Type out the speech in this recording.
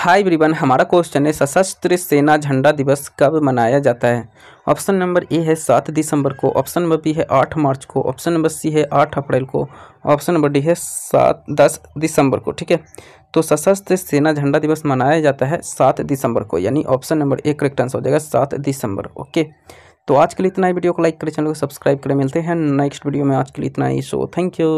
हाय ब्रिवन हमारा क्वेश्चन है सशस्त्र सेना झंडा दिवस कब मनाया जाता है ऑप्शन नंबर ए है सात दिसंबर को ऑप्शन नंबर बी है आठ मार्च को ऑप्शन नंबर सी है आठ अप्रैल को ऑप्शन नंबर डी है सात दस दिसंबर को ठीक है तो सशस्त्र सेना झंडा दिवस मनाया जाता है सात दिसंबर को यानी option number A correct answer हो जाएगा सात दिसंबर ओके तो आज के लिए इतना ही वीडियो को लाइक करें चैनल को सब्सक्राइब करें मिलते हैं नेक्स्ट वीडियो में आज के लिए इतना ही सो थैंक यू